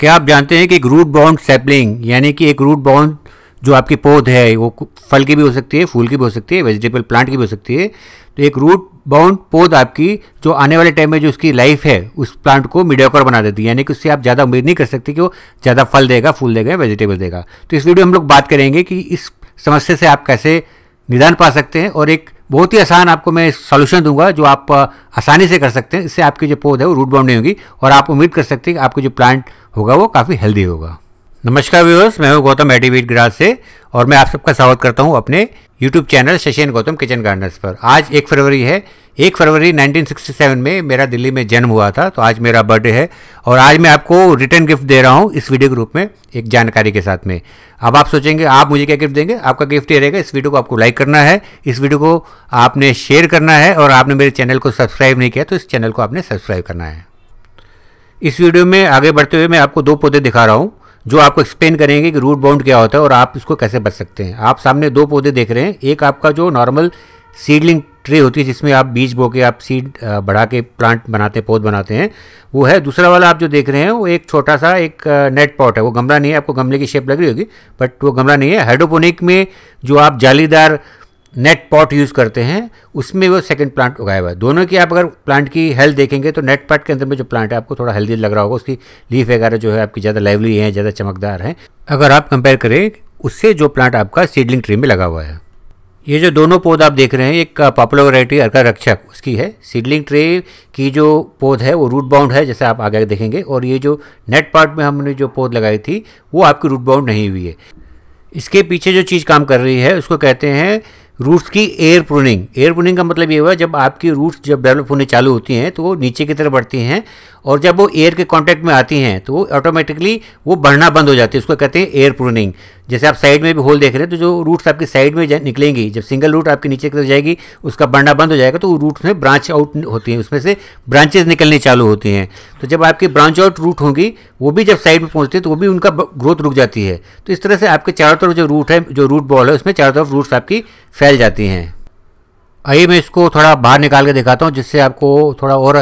क्या आप जानते हैं कि एक रूट बाउंड सैपलिंग यानी कि एक रूट बाउंड जो आपकी पौध है वो फल की भी हो सकती है फूल की भी हो सकती है वेजिटेबल प्लांट की भी हो सकती है तो एक रूट बाउंड पौध आपकी जो आने वाले टाइम में जो उसकी लाइफ है उस प्लांट को मीडियोकर बना देती है यानी कि उससे आप ज़्यादा उम्मीद नहीं कर सकते कि वो ज़्यादा फल देगा फूल देगा वेजिटेबल देगा तो इस वीडियो हम लोग बात करेंगे कि इस समस्या से आप कैसे निदान पा सकते हैं और एक बहुत ही आसान आपको मैं सॉल्यूशन दूंगा जो आप आसानी से कर सकते हैं इससे आपकी जो पौध है वो रूट बाउंड नहीं होगी और आप उम्मीद कर सकते हैं कि आपके जो प्लांट होगा वो काफ़ी हेल्दी होगा नमस्कार व्यूअर्स मैं हूं गौतम एटीवीट ग्रास से और मैं आप सबका स्वागत करता हूं अपने YouTube channel Shashiyan Gautam kitchen gardeners पर आज एक फरवरी है एक फरवरी 1967 में मेरा दिल्ली में जन्म हुआ था तो आज मेरा बर्थडे है और आज मैं आपको रिटर्न गिफ्ट दे रहा हूँ इस वीडियो के रूप में एक जानकारी के साथ में अब आप सोचेंगे आप मुझे क्या गिफ्ट देंगे आपका गिफ्ट ये रहेगा इस वीडियो को आपको लाइक करना है इस वीडियो को आपने शेयर करना है और आपने मेरे चैनल को सब्सक्राइब नहीं किया तो इस चैनल को आपने सब्सक्राइब करना है इस वीडियो में आगे बढ़ते हुए मैं आपको दो पौधे दिखा रहा हूँ जो आपको एक्सप्लेन करेंगे कि रूट बाउंड क्या होता है और आप इसको कैसे बच सकते हैं आप सामने दो पौधे देख रहे हैं एक आपका जो नॉर्मल सीडलिंग ट्रे होती है जिसमें आप बीज बो के आप सीड बढ़ा के प्लांट बनाते हैं पौध बनाते हैं वो है दूसरा वाला आप जो देख रहे हैं वो एक छोटा सा एक नेट पॉट है वो गमला नहीं है आपको गमले की शेप लग रही होगी बट वो गमला नहीं है हाइड्रोपोनिक में जो आप जालीदार नेट पॉट यूज़ करते हैं उसमें वो सेकंड प्लांट उगाया हुआ है दोनों की आप अगर प्लांट की हेल्थ देखेंगे तो नेट पॉट के अंदर में जो प्लांट है आपको थोड़ा हेल्दी लग रहा होगा उसकी लीफ वगैरह जो है आपकी ज़्यादा लाइवली है ज़्यादा चमकदार है अगर आप कंपेयर करें उससे जो प्लांट आपका सीडलिंग ट्री में लगा हुआ है ये जो दोनों पौध आप देख रहे हैं एक पॉपुलर वरायटी अर्का रक्षक उसकी है सीडलिंग ट्रे की जो पौध है वो रूट बाउंड है जैसे आप आगे देखेंगे और ये जो नेट पार्ट में हमने जो पौध लगाई थी वो आपकी रूट बाउंड नहीं हुई है इसके पीछे जो चीज़ काम कर रही है उसको कहते हैं रूट्स की एयर प्रूनिंग एयर प्रूनिंग का मतलब ये हुआ जब आपकी रूट्स जब डेवलप होने चालू होती हैं तो वो नीचे की तरफ बढ़ती हैं और जब वो एयर के कांटेक्ट में आती हैं तो वो ऑटोमेटिकली वो बढ़ना बंद हो जाती है उसको कहते हैं एयर प्रूनिंग जैसे आप साइड में भी होल देख रहे हैं तो जो रूट्स आपकी साइड में निकलेंगी जब सिंगल रूट आपके नीचे की तरफ जाएगी उसका बढ़ना बंद हो जाएगा तो वो रूट्स में ब्रांच आउट होती हैं उसमें से ब्रांचेज निकलने चालू होती हैं तो जब आपकी ब्रांच आउट रूट होंगी वो भी जब साइड में पहुँचती है तो वो भी उनका ग्रोथ रुक जाती है तो इस तरह से आपके चारों तरफ जो रूट है जो रूट बॉल है उसमें चारों तरफ रूट्स आपकी फैल जाती हैं आइए मैं इसको थोड़ा बाहर निकाल के दिखाता हूँ जिससे आपको थोड़ा और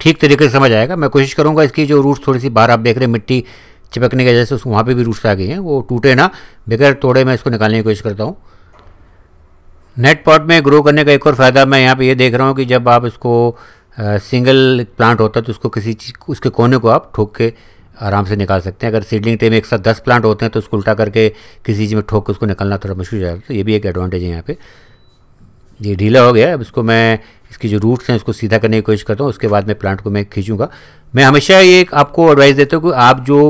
ठीक तरीके से समझ आएगा मैं कोशिश करूँगा इसकी जो रूट्स थोड़ी सी बाहर आप देख रहे हैं मिट्टी चिपकने की वजह से उस वहाँ पर भी रूट्स आ गई हैं वो टूटे ना बगैर तोड़े मैं इसको निकालने की कोशिश करता हूँ नेट पॉट में ग्रो करने का एक और फ़ायदा मैं यहाँ पर ये देख रहा हूँ कि जब आप इसको सिंगल प्लांट होता है तो उसको किसी चीज़ उसके कोने को आप ठोक के आराम से निकाल सकते हैं अगर सीडलिंग टाइम एक साथ दस प्लांट होते हैं तो उसको उल्टा करके किसी चीज़ में ठोक के उसको निकलना थोड़ा मुश्किल हो जाता है तो ये भी एक एडवांटेज है यहाँ पे ये ढीला हो गया अब इसको मैं इसकी जो रूट्स हैं उसको सीधा करने की कोशिश करता हूँ उसके बाद मैं प्लांट को मैं खींचूँगा मैं हमेशा ये आपको एडवाइस देता हूँ कि आप जो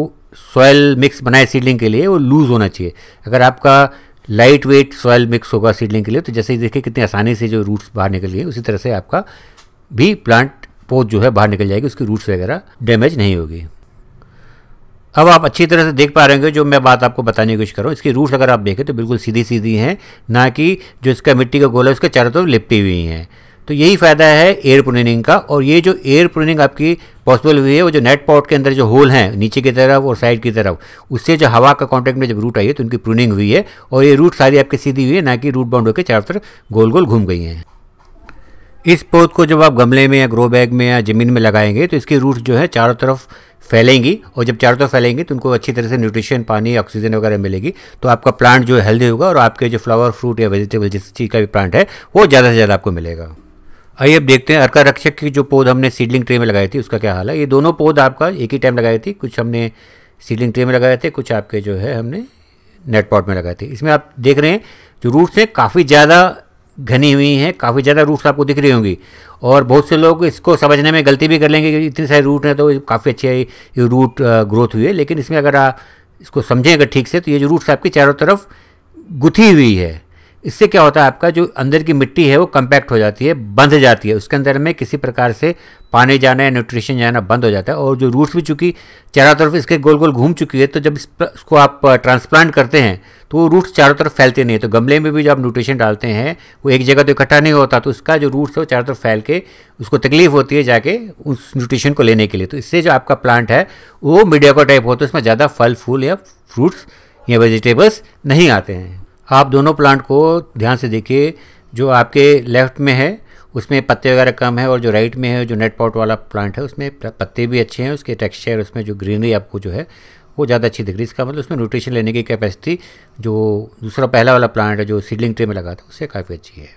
सॉयल मिक्स बनाए सीडलिंग के लिए वो लूज़ होना चाहिए अगर आपका लाइट वेट सॉयल मिक्स होगा सीडलिंग के लिए तो जैसे ही देखिए कितनी आसानी से जो रूट्स बाहर निकल गए उसी तरह से आपका भी प्लांट पौध जो है बाहर निकल जाएगी उसकी रूट्स वगैरह डैमेज नहीं होगी अब आप अच्छी तरह से देख पा रहे होंगे जो मैं बात आपको बताने की कोशिश करूँ इसकी रूट्स अगर आप देखें तो बिल्कुल सीधी सीधी हैं ना कि जो इसका मिट्टी का गोला है उसके चारों तरफ लिपटी हुई हैं तो यही फ़ायदा है एयर प्रूनिंग का और ये जो एयर प्रूनिंग आपकी पॉसिबल हुई है वो जो नेट पॉट के अंदर जो होल हैं नीचे की तरफ और साइड की तरफ उससे जो हवा का कांटेक्ट में जब रूट आई है तो उनकी प्रूनिंग हुई है और ये रूट सारी आपकी सीधी हुई है ना कि रूट बाउंड होकर चारों तरफ गोल गोल घूम गई हैं इस पौध को जब आप गमले में या ग्रो बैग में या ज़मीन में लगाएंगे तो इसकी रूट जो है चारों तरफ फैलेंगी और जब चारों तरफ तो फैलेंगी तो उनको अच्छी तरह से न्यूट्रिशन पानी ऑक्सीजन वगैरह मिलेगी तो आपका प्लांट जो हेल्दी होगा और आपके जो फ्लावर फ्रूट या वेजिटेबल जिस चीज़ का भी प्लांट है वो ज़्यादा से ज़्यादा आपको मिलेगा आइए अब देखते हैं अर्का रक्षक की जो पौध हमने सीडलिंग ट्रे में लगाई थी उसका क्या हाल है ये दोनों पौध आपका एक ही टाइम लगाई थी कुछ हमने सीडलिंग ट्रे में लगाए थे कुछ आपके जो है हमने नेट पॉट में लगाए थे इसमें आप देख रहे हैं जो रूट्स हैं काफ़ी ज़्यादा घनी हुई हैं काफ़ी ज़्यादा रूट्स आपको दिख रही होंगी और बहुत से लोग इसको समझने में गलती भी कर लेंगे कि इतने सारे रूट हैं तो काफ़ी अच्छी ये रूट ग्रोथ हुई है लेकिन इसमें अगर आप इसको समझें अगर ठीक से तो ये जो रूट्स आपकी चारों तरफ गुथी हुई है इससे क्या होता है आपका जो अंदर की मिट्टी है वो कंपैक्ट हो जाती है बंध जाती है उसके अंदर में किसी प्रकार से पानी जाना या न्यूट्रिशन जाना बंद हो जाता है और जो रूट्स भी चूँकि चारों तरफ इसके गोल गोल घूम चुकी है तो जब इसको आप ट्रांसप्लांट करते हैं तो वो रूट्स चारों तरफ फैलते नहीं है तो गमले में भी जब आप न्यूट्रिशन डालते हैं वो एक जगह तो इकट्ठा नहीं होता तो उसका जो रूट्स है वो चारों तरफ फैल के उसको तकलीफ होती है जाके उस न्यूट्रिशन को लेने के लिए तो इससे जो आपका प्लांट है वो मीडिया का टाइप होता तो है उसमें ज़्यादा फल फूल या फ्रूट्स या वेजिटेबल्स नहीं आते हैं आप दोनों प्लांट को ध्यान से देखिए जो आपके लेफ्ट में है उसमें पत्ते वगैरह कम है और जो राइट में है जो नेट पॉट वाला प्लांट है उसमें पत्ते भी अच्छे हैं उसके टेक्सचर उसमें जो ग्रीनरी आपको जो है वो ज़्यादा अच्छी दिख रही है इसका मतलब उसमें न्यूट्रिशन लेने की कैपेसिटी जो दूसरा पहला वाला प्लांट है जो सीडलिंग ट्रे में लगा था उससे काफ़ी अच्छी है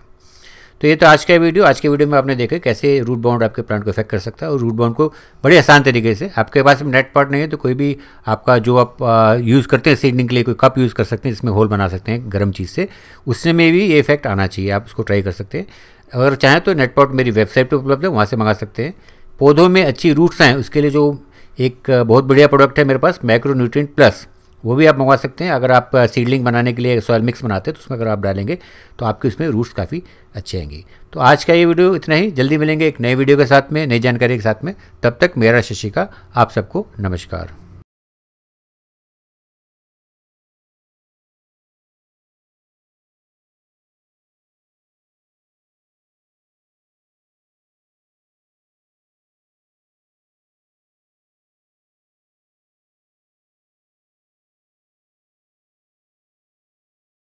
तो ये तो आज का वीडियो आज के वीडियो में आपने देखा कैसे रूट बाउंड आपके प्लांट को इफेक्ट कर सकता है और रूट बाउंड को बड़े आसान तरीके से आपके पास नेट पार्ट नहीं है तो कोई भी आपका जो आप यूज़ करते हैं सीडनिंग के लिए कोई कप यूज़ कर सकते हैं जिसमें होल बना सकते हैं गर्म चीज़ से उसमें में भी ये इफेक्ट आना चाहिए आप उसको ट्राई कर सकते हैं अगर चाहें तो नेटपॉट मेरी वेबसाइट पर उपलब्ध है वहाँ से मंगा सकते हैं पौधों में अच्छी रूट्स हैं उसके लिए जो एक बहुत बढ़िया प्रोडक्ट है मेरे पास माइक्रो न्यूट्रिएंट प्लस वो भी आप मंगवा सकते हैं अगर आप सीडलिंग बनाने के लिए सॉयल मिक्स बनाते हैं तो उसमें अगर आप डालेंगे तो आपके उसमें रूट्स काफ़ी अच्छे आएंगे तो आज का ये वीडियो इतना ही जल्दी मिलेंगे एक नए वीडियो के साथ में नई जानकारी के साथ में तब तक मेरा शशि का आप सबको नमस्कार